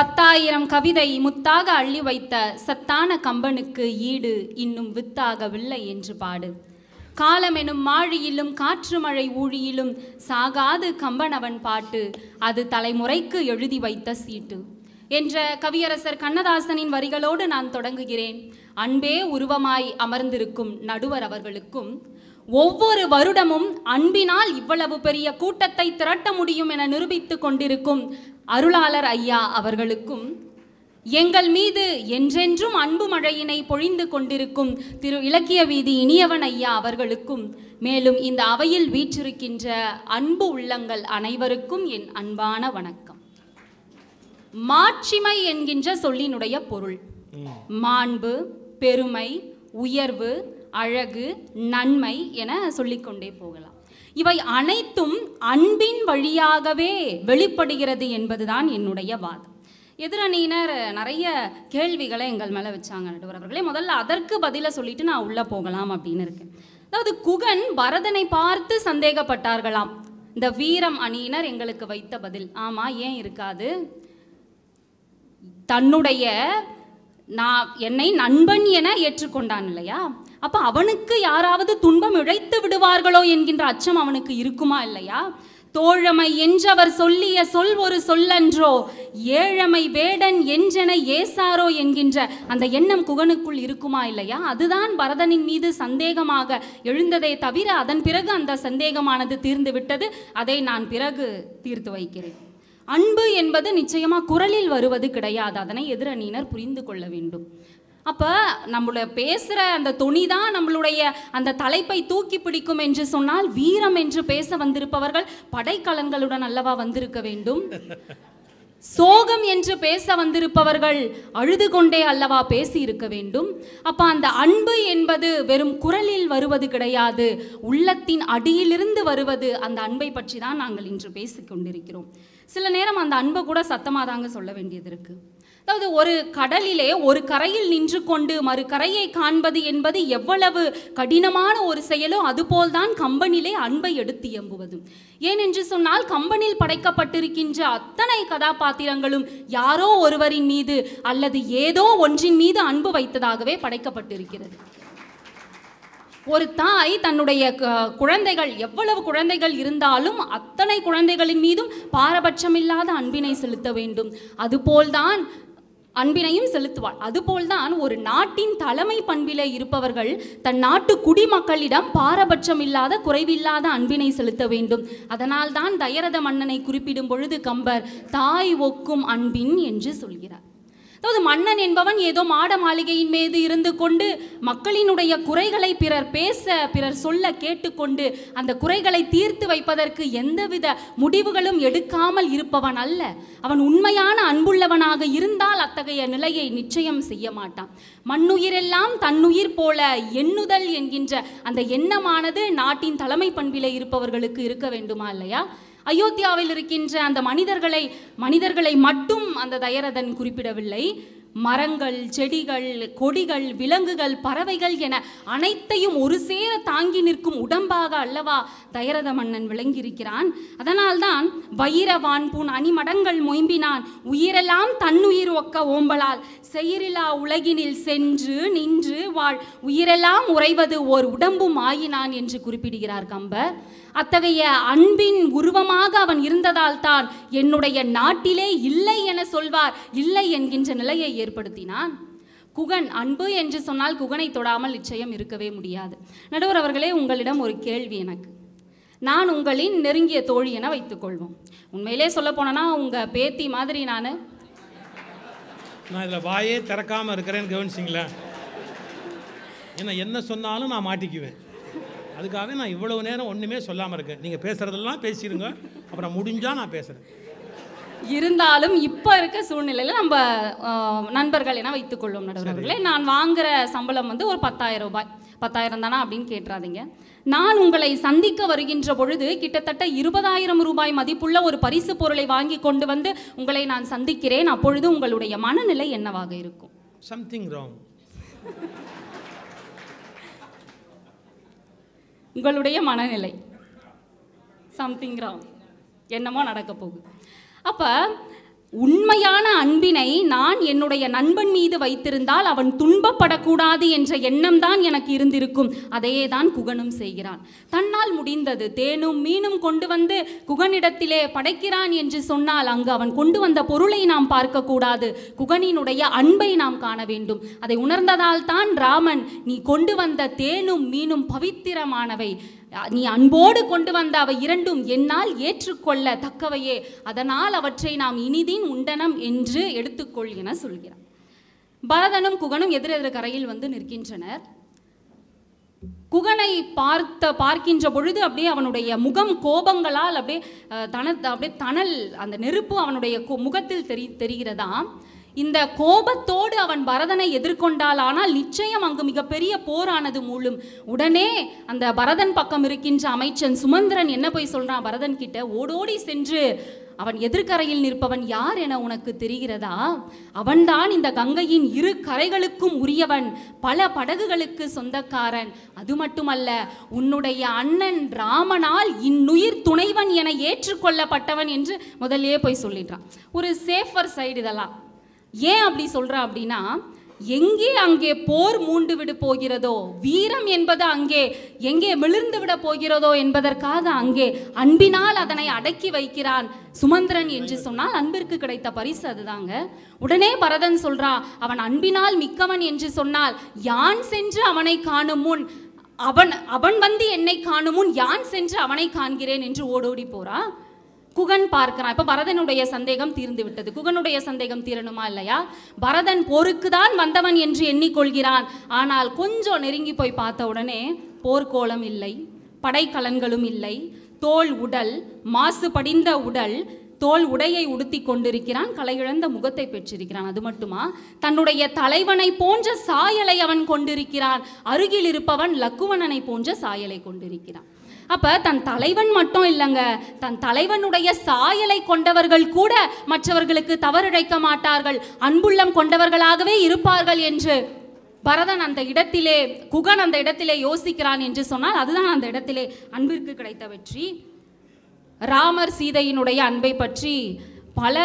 பத்தாயிரம் கவிதை முத்தாக அள்ளி வைத்த சத்தான கம்பனுக்கு ஈடு இன்னும் வித்தாகவில்லை என்று பாடு காலம் எனும் மாழியிலும் காற்று மழை ஊழியிலும் சாகாது கம்பனவன் பாட்டு அது தலைமுறைக்கு எழுதி வைத்த சீட்டு என்ற கவியரசர் கண்ணதாசனின் வரிகளோடு நான் தொடங்குகிறேன் அன்பே உருவமாய் அமர்ந்திருக்கும் நடுவர் அவர்களுக்கும் ஒவ்வொரு வருடமும் அன்பினால் இவ்வளவு பெரிய கூட்டத்தை திரட்ட முடியும் என நிரூபித்து கொண்டிருக்கும் அருளாளர் ஐயா அவர்களுக்கும் எங்கள் மீது என்றென்றும் அன்பு மழையினை பொழிந்து கொண்டிருக்கும் திரு இலக்கிய வீதி இனியவன் ஐயா அவர்களுக்கும் மேலும் இந்த அவையில் வீற்றிருக்கின்ற அன்பு உள்ளங்கள் அனைவருக்கும் என் அன்பான வணக்கம் மாட்சிமை என்கின்ற சொல்லினுடைய பொருள் மாண்பு பெருமை உயர்வு அழகு நன்மை என சொல்லிக்கொண்டே போகலாம் இவை அனைத்தும் அன்பின் வழியாகவே வெளிப்படுகிறது என்பதுதான் என்னுடைய வாதம் எதிரணியினர் நிறைய கேள்விகளை எங்கள் மேலே வச்சாங்க நடுவர் அவர்களே முதல்ல அதற்கு பதிலை சொல்லிட்டு நான் உள்ளே போகலாம் அப்படின்னு இருக்கேன் அதாவது குகன் பரதனை பார்த்து சந்தேகப்பட்டார்களாம் இந்த வீரம் அணியினர் எங்களுக்கு வைத்த பதில் ஆமாம் ஏன் இருக்காது தன்னுடைய நான் என்னை நண்பன் என ஏற்றுக்கொண்டான் இல்லையா அப்போ அவனுக்கு யாராவது துன்பம் இழைத்து விடுவார்களோ என்கின்ற அச்சம் அவனுக்கு இருக்குமா இல்லையா தோழமை என்றவர் சொல்லிய சொல் ஒரு சொல்லன்றோ ஏழமை வேடன் என்றென ஏசாரோ என்கின்ற அந்த எண்ணம் குகனுக்குள் இருக்குமா இல்லையா அதுதான் பரதனின் மீது சந்தேகமாக எழுந்ததே தவிர அதன் பிறகு அந்த சந்தேகமானது தீர்ந்து விட்டது அதை நான் பிறகு தீர்த்து வைக்கிறேன் அன்பு என்பது நிச்சயமாக குரலில் வருவது கிடையாது அதனை எதிரணியினர் புரிந்து கொள்ள வேண்டும் அப்போ நம்மளை பேசுகிற அந்த துணி தான் நம்மளுடைய அந்த தலைப்பை தூக்கி பிடிக்கும் என்று சொன்னால் வீரம் என்று பேச வந்திருப்பவர்கள் படைக்கலன்களுடன் அல்லவா வந்திருக்க வேண்டும் சோகம் என்று பேச வந்திருப்பவர்கள் அழுது கொண்டே அல்லவா பேசி இருக்க வேண்டும் அப்போ அந்த அன்பு என்பது வெறும் குரலில் வருவது கிடையாது உள்ளத்தின் அடியிலிருந்து வருவது அந்த அன்பை பற்றி தான் நாங்கள் இன்று பேசிக்கொண்டிருக்கிறோம் சில நேரம் அந்த அன்பை கூட சத்தமாக தாங்க சொல்ல வேண்டியது இருக்குது அதாவது ஒரு கடலிலே ஒரு கரையில் நின்று கொண்டு மறு கரையை காண்பது என்பது எவ்வளவு கடினமான ஒரு செயலோ அதுபோல்தான் கம்பனிலே அன்பை எடுத்து எம்புவது ஏனென்று சொன்னால் கம்பனில் படைக்கப்பட்டிருக்கின்ற அத்தனை கதாபாத்திரங்களும் யாரோ ஒருவரின் மீது அல்லது ஏதோ ஒன்றின் மீது அன்பு வைத்ததாகவே படைக்கப்பட்டிருக்கிறது ஒரு தாய் தன்னுடைய குழந்தைகள் எவ்வளவு குழந்தைகள் இருந்தாலும் அத்தனை குழந்தைகளின் மீதும் பாரபட்சமில்லாத அன்பினை செலுத்த வேண்டும் அதுபோல்தான் அன்பினையும் செலுத்துவாள் அதுபோல்தான் ஒரு நாட்டின் தலைமை பண்பிலே இருப்பவர்கள் தன் நாட்டு குடிமக்களிடம் பாரபட்சம் இல்லாத குறைவில்லாத அன்பினை செலுத்த வேண்டும் அதனால்தான் தயரத மன்னனை குறிப்பிடும் பொழுது கம்பர் தாய் ஒக்கும் அன்பின் என்று சொல்கிறார் அதாவது மன்னன் என்பவன் ஏதோ மாட மாளிகையின் மீது இருந்து கொண்டு மக்களினுடைய குறைகளை பிறர் பேச பிறர் சொல்ல கேட்டுக்கொண்டு அந்த குறைகளை தீர்த்து வைப்பதற்கு எந்தவித முடிவுகளும் எடுக்காமல் இருப்பவன் அல்ல அவன் உண்மையான அன்புள்ளவனாக இருந்தால் அத்தகைய நிலையை நிச்சயம் செய்ய மாட்டான் மண்ணுயிரெல்லாம் தன்னுயிர் போல எண்ணுதல் என்கின்ற அந்த எண்ணமானது நாட்டின் தலைமை பண்பிலே இருப்பவர்களுக்கு இருக்க வேண்டுமா இல்லையா அயோத்தியாவில் இருக்கின்ற அந்த மனிதர்களை மனிதர்களை மட்டும் அந்த தயரதன் குறிப்பிடவில்லை மரங்கள் செடிகள் கொடிகள் விலங்குகள் பறவைகள் என அனைத்தையும் ஒரு சேர தாங்கி நிற்கும் உடம்பாக அல்லவா தயரத மன்னன் விளங்கியிருக்கிறான் அதனால்தான் வைர பூன் அணிமடங்கள் மொயம்பினான் உயிரெல்லாம் தன்னுயிர் ஒக்க ஓம்பலால் செயிரிலா உலகினில் சென்று நின்று வாழ் உயிரெல்லாம் உறைவது ஓர் உடம்பும் ஆயினான் என்று குறிப்பிடுகிறார் கம்பர் அத்தகைய அன்பின் உருவமாக அவன் இருந்ததால் தான் என்னுடைய நாட்டிலே இல்லை என சொல்வார் இல்லை என்கின்ற நிலையை ஏற்படுத்தினான் குகன் அன்பு என்று சொன்னால் குகனை தொடாமல் நிச்சயம் இருக்கவே முடியாது நடுவர் அவர்களே உங்களிடம் ஒரு கேள்வி எனக்கு நான் உங்களின் நெருங்கிய தோழி என வைத்துக்கொள்வோம் உண்மையிலே சொல்ல போனா உங்கள் பேத்தி மாதிரி நான் இதில் வாயே திறக்காம இருக்கிறேன்னு கவனிச்சிங்களேன் என்ன என்ன சொன்னாலும் நான் மாட்டிக்குவேன் அதுக்காக நான் இவ்வளோ நேரம் ஒன்றுமே சொல்லாமல் இருக்கேன் நீங்கள் பேசுகிறதெல்லாம் பேசிடுங்க அப்புறம் முடிஞ்சால் நான் பேசுகிறேன் இருந்தாலும் இப்போ இருக்க சூழ்நிலையில் நம்ம நண்பர்கள் என வைத்துக்கொள்ளும் நடுவர்களே நான் வாங்குகிற சம்பளம் வந்து ஒரு பத்தாயிரம் ரூபாய் பத்தாயிரம் தானா அப்படின்னு கேட்டுறாதீங்க நான் உங்களை சந்திக்க வருகின்ற பொழுது கிட்டத்தட்ட இருபதாயிரம் ரூபாய் மதிப்புள்ள ஒரு பரிசு பொருளை வாங்கி கொண்டு வந்து உங்களை நான் சந்திக்கிறேன் அப்பொழுது உங்களுடைய மனநிலை என்னவாக இருக்கும் சம்திங் ராங் உங்களுடைய மனநிலை சம்திங் ராங் என்னமோ நடக்க போகுது அப்போ உண்மையான அன்பினை நான் என்னுடைய நண்பன் மீது வைத்திருந்தால் அவன் துன்பப்படக்கூடாது என்ற எண்ணம் தான் எனக்கு இருந்திருக்கும் அதையே தான் குகனும் செய்கிறான் தன்னால் முடிந்தது தேனும் மீனும் கொண்டு வந்து குகனிடத்திலே படைக்கிறான் என்று சொன்னால் அங்கு அவன் கொண்டு வந்த பொருளை நாம் பார்க்கக்கூடாது குகனினுடைய அன்பை நாம் காண வேண்டும் அதை உணர்ந்ததால் தான் ராமன் நீ கொண்டு வந்த தேனும் மீனும் பவித்திரமானவை நீ அன்போடு கொண்டு வந்த அவை இரண்டும் என்னால் ஏற்றுக்கொள்ள தக்கவையே அதனால் அவற்றை நாம் இனிதின் உண்டனம் என்று எடுத்துக்கொள் என சொல்கிறார் பரதனும் குகனும் எதிரெதிர கரையில் வந்து நிற்கின்றனர் குகனை பார்த்த பார்க்கின்ற பொழுது அப்படியே அவனுடைய முகம் கோபங்களால் அப்படியே தன அப்படியே தணல் அந்த நெருப்பு அவனுடைய முகத்தில் தெரி தெரிகிறதாம் இந்த கோபத்தோடு அவன் பரதனை எதிர்கொண்டால் ஆனால் நிச்சயம் அங்கு மிகப்பெரிய போரானது மூழும் உடனே அந்த பரதன் பக்கம் இருக்கின்ற அமைச்சன் சுமந்திரன் என்ன போய் சொல்கிறான் பரதன் கிட்ட ஓடோடி சென்று அவன் எதிர்கரையில் நிற்பவன் யார் என உனக்கு தெரிகிறதா அவன்தான் இந்த கங்கையின் இரு கரைகளுக்கும் உரியவன் பல படகுகளுக்கு சொந்தக்காரன் அது மட்டுமல்ல உன்னுடைய அண்ணன் ராமனால் இந்நுயிர் துணைவன் என ஏற்றுக்கொள்ளப்பட்டவன் என்று முதலே போய் சொல்லிட்டான் ஒரு சேஃபர் சைடு இதெல்லாம் ஏன் அப்படி சொல்றா அப்படின்னா எங்கே அங்கே போர் மூண்டு விட போகிறதோ வீரம் என்பது அங்கே எங்கே விழுந்து விட போகிறதோ என்பதற்காக அங்கே அன்பினால் அதனை அடக்கி வைக்கிறான் சுமந்திரன் என்று சொன்னால் அன்பிற்கு கிடைத்த பரிசு அதுதாங்க உடனே பரதன் சொல்றா அவன் அன்பினால் மிக்கவன் என்று சொன்னால் யான் சென்று அவனை காணும் முன் அவன் அவன் வந்து என்னை காணும் முன் யான் சென்று அவனை காண்கிறேன் என்று ஓடோடி போறா குகன் பார்க்கிறான் இப்போ பரதனுடைய சந்தேகம் தீர்ந்து விட்டது குகனுடைய சந்தேகம் தீரணுமா இல்லையா பரதன் போருக்குதான் வந்தவன் என்று எண்ணிக்கொள்கிறான் ஆனால் கொஞ்சம் நெருங்கி போய் பார்த்த உடனே போர்க்கோளம் இல்லை படைக்கலன்களும் இல்லை தோல் உடல் மாசுபடிந்த உடல் தோல் உடையை உடுத்தி கொண்டிருக்கிறான் கலையிழந்த முகத்தை பெற்றிருக்கிறான் அது மட்டுமா தன்னுடைய தலைவனை போன்ற சாயலை அவன் கொண்டிருக்கிறான் அருகில் இருப்பவன் லக்குவனனை போன்ற சாயலை கொண்டிருக்கிறான் அப்போ தன் தலைவன் மட்டும் இல்லைங்க தன் தலைவனுடைய சாயலை கொண்டவர்கள் கூட மற்றவர்களுக்கு தவறிழைக்க மாட்டார்கள் அன்புள்ளம் கொண்டவர்களாகவே இருப்பார்கள் என்று பரதன் அந்த இடத்திலே குகன் அந்த இடத்திலே யோசிக்கிறான் என்று சொன்னால் அதுதான் அந்த இடத்திலே அன்பிற்கு கிடைத்த வெற்றி ராமர் சீதையினுடைய அன்பை பற்றி பல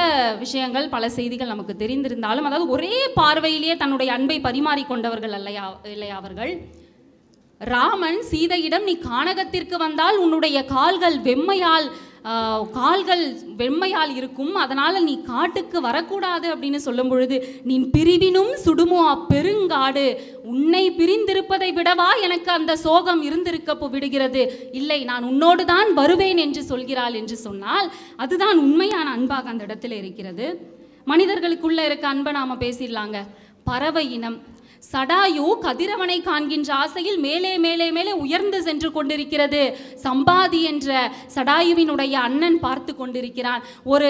விஷயங்கள் பல செய்திகள் நமக்கு தெரிந்திருந்தாலும் அதாவது ஒரே பார்வையிலேயே தன்னுடைய அன்பை பரிமாறிக்கொண்டவர்கள் அல்லையா இல்லையா அவர்கள் ராமன் சீதையிடம் நீ கானகத்திற்கு வந்தால் உன்னுடைய கால்கள் வெம்மையால் கால்கள் வெம்மையால் இருக்கும் அதனால் நீ காட்டுக்கு வரக்கூடாது அப்படின்னு சொல்லும் பொழுது நீ பிரிவினும் சுடுமோ அப்பெருங்காடு உன்னை பிரிந்திருப்பதை விடவா எனக்கு அந்த சோகம் இருந்திருக்க விடுகிறது இல்லை நான் உன்னோடு தான் வருவேன் என்று சொல்கிறாள் என்று சொன்னால் அதுதான் உண்மையான அன்பாக அந்த இடத்துல இருக்கிறது மனிதர்களுக்குள்ளே இருக்க அன்பை நாம் பேசிடலாங்க பறவை இனம் சடாயு கதிரவனை காண்கின்ற ஆசையில் மேலே மேலே மேலே உயர்ந்து சென்று கொண்டிருக்கிறது சம்பாதி என்ற சடாயுவினுடைய அண்ணன் பார்த்து கொண்டிருக்கிறான் ஒரு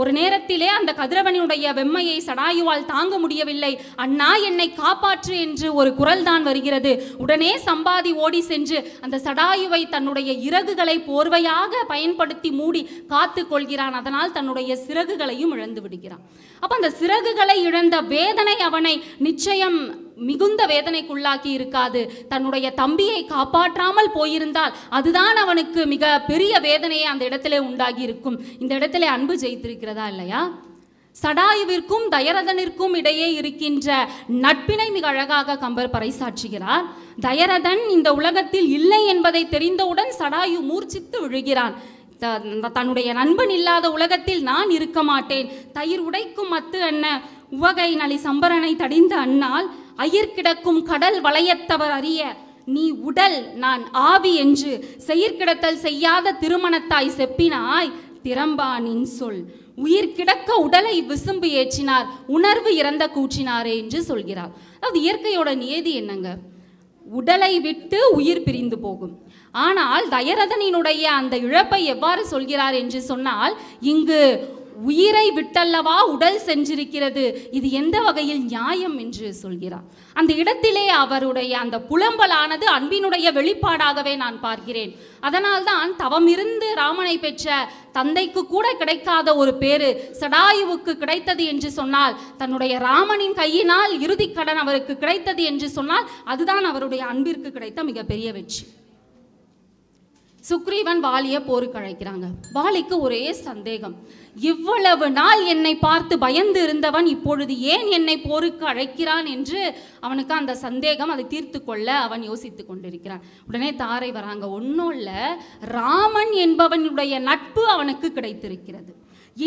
ஒரு நேரத்திலே அந்த கதிரவனுடைய வெம்மையை சடாயுவால் தாங்க முடியவில்லை அண்ணா என்னை காப்பாற்று என்று ஒரு குரல் தான் வருகிறது உடனே சம்பாதி ஓடி சென்று அந்த சடாயுவை தன்னுடைய இறகுகளை போர்வையாக பயன்படுத்தி மூடி காத்து கொள்கிறான் அதனால் தன்னுடைய சிறகுகளையும் இழந்து விடுகிறான் அப்ப அந்த சிறகுகளை இழந்த வேதனை அவனை நிச்சயம் மிகுந்த வேதனைக்குள்ளாக்கி இருக்காது தன்னுடைய தம்பியை காப்பாற்றாமல் போயிருந்தால் அதுதான் அவனுக்கு மிக பெரிய வேதனையை அந்த இடத்திலே உண்டாகி இருக்கும் இந்த இடத்துல அன்பு ஜெயித்திருக்கிறதா இல்லையா சடாயுவிற்கும் தயரதனிற்கும் இடையே இருக்கின்ற நட்பினை மிக அழகாக கம்பர் பறைசாற்றுகிறார் தயரதன் இந்த உலகத்தில் இல்லை என்பதை தெரிந்தவுடன் சடாயு மூர்ச்சித்து விழுகிறான் தன்னுடைய நண்பன் இல்லாத உலகத்தில் நான் இருக்க மாட்டேன் தயிர் உடைக்கும் மத்து அண்ண உவகை நலி சம்பரனை தடிந்த அண்ணால் அயிர் கிடக்கும் கடல் வளையத்தவர் அறிய நீ உடல் நான் ஆவி என்று செயற்கிடத்தல் செய்யாத திருமணத்தாய் செப்பினாய் திறம்பானின் சொல் உயிர் கிடக்க உடலை விசும்பு ஏற்றினார் உணர்வு இறந்த கூற்றினாரே என்று சொல்கிறார் அதாவது இயற்கையோட நியதி என்னங்க உடலை விட்டு உயிர் பிரிந்து போகும் ஆனால் தயரதனினுடைய அந்த இழப்பை எவ்வாறு சொல்கிறார் என்று சொன்னால் இங்கு உயிரை விட்டல்லவா உடல் சென்றிருக்கிறது இது எந்த வகையில் நியாயம் என்று சொல்கிறார் அந்த இடத்திலே அவருடைய அந்த புலம்பலானது அன்பினுடைய வெளிப்பாடாகவே நான் பார்க்கிறேன் அதனால்தான் தவமிருந்து ராமனை பெற்ற தந்தைக்கு கூட கிடைக்காத ஒரு பேரு சடாயுவுக்கு கிடைத்தது என்று சொன்னால் தன்னுடைய ராமனின் கையினால் கடன் அவருக்கு கிடைத்தது என்று சொன்னால் அதுதான் அவருடைய அன்பிற்கு கிடைத்த மிகப்பெரிய வெற்றி சுக்ரீவன் வாலியை போருக்கு அழைக்கிறாங்க வாலிக்கு ஒரே சந்தேகம் இவ்வளவு நாள் என்னை பார்த்து பயந்து இருந்தவன் இப்பொழுது ஏன் என்னை போருக்கு அழைக்கிறான் என்று அவனுக்கு அந்த சந்தேகம் அதை தீர்த்து கொள்ள அவன் யோசித்து கொண்டிருக்கிறான் உடனே தாரை வராங்க ஒன்றும் இல்லை ராமன் என்பவனுடைய நட்பு அவனுக்கு கிடைத்திருக்கிறது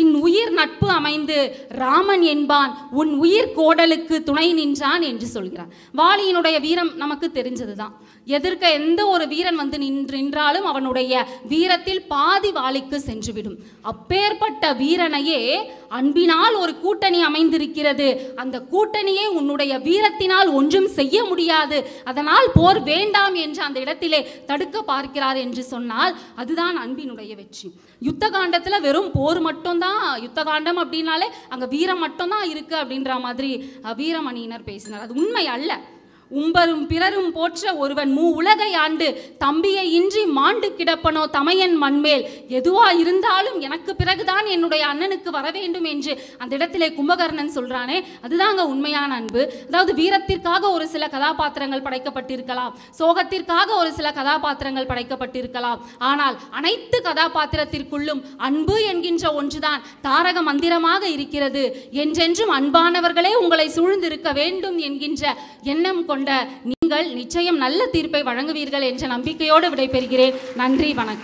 இன் உயிர் நட்பு அமைந்து ராமன் என்பான் உன் உயிர் கோடலுக்கு துணை நின்றான் என்று சொல்கிறான் வாலியினுடைய வீரம் நமக்கு தெரிஞ்சது தான் எதிர்க்க எந்த ஒரு வீரன் வந்து நின்று நின்றாலும் அவனுடைய வீரத்தில் பாதி வாளிக்கு சென்றுவிடும் அப்பேற்பட்ட வீரனையே அன்பினால் ஒரு கூட்டணி அமைந்திருக்கிறது அந்த கூட்டணியை உன்னுடைய வீரத்தினால் ஒன்றும் செய்ய முடியாது அதனால் போர் வேண்டாம் என்று அந்த இடத்திலே தடுக்க பார்க்கிறார் என்று சொன்னால் அதுதான் அன்பினுடைய வெற்றி யுத்த காண்டத்தில் வெறும் போர் மட்டும் மட்டும்தான் காண்டம் அப்படின்னாலே அங்கே வீரம் மட்டும்தான் இருக்குது அப்படின்ற மாதிரி வீரமணியினர் பேசினார் அது உண்மை அல்ல உம்பரும் பிறரும் போற்ற ஒருவன் மூ உலகை ஆண்டு தம்பியை இன்றி மாண்டு கிடப்பனோ தமையன் மண்மேல் எதுவா இருந்தாலும் எனக்கு பிறகுதான் என்னுடைய அண்ணனுக்கு வர வேண்டும் என்று அந்த இடத்திலே கும்பகர்ணன் சொல்றானே அதுதாங்க உண்மையான அன்பு அதாவது வீரத்திற்காக ஒரு சில கதாபாத்திரங்கள் படைக்கப்பட்டிருக்கலாம் சோகத்திற்காக ஒரு சில கதாபாத்திரங்கள் படைக்கப்பட்டிருக்கலாம் ஆனால் அனைத்து கதாபாத்திரத்திற்குள்ளும் அன்பு என்கின்ற ஒன்றுதான் தாரக மந்திரமாக இருக்கிறது என்றென்றும் அன்பானவர்களே உங்களை சூழ்ந்திருக்க வேண்டும் என்கின்ற எண்ணம் கொண்ட கொண்ட நீங்கள் நிச்சயம் நல்ல தீர்ப்பை வழங்குவீர்கள் என்ற நம்பிக்கையோடு விடைபெறுகிறேன் நன்றி வணக்கம்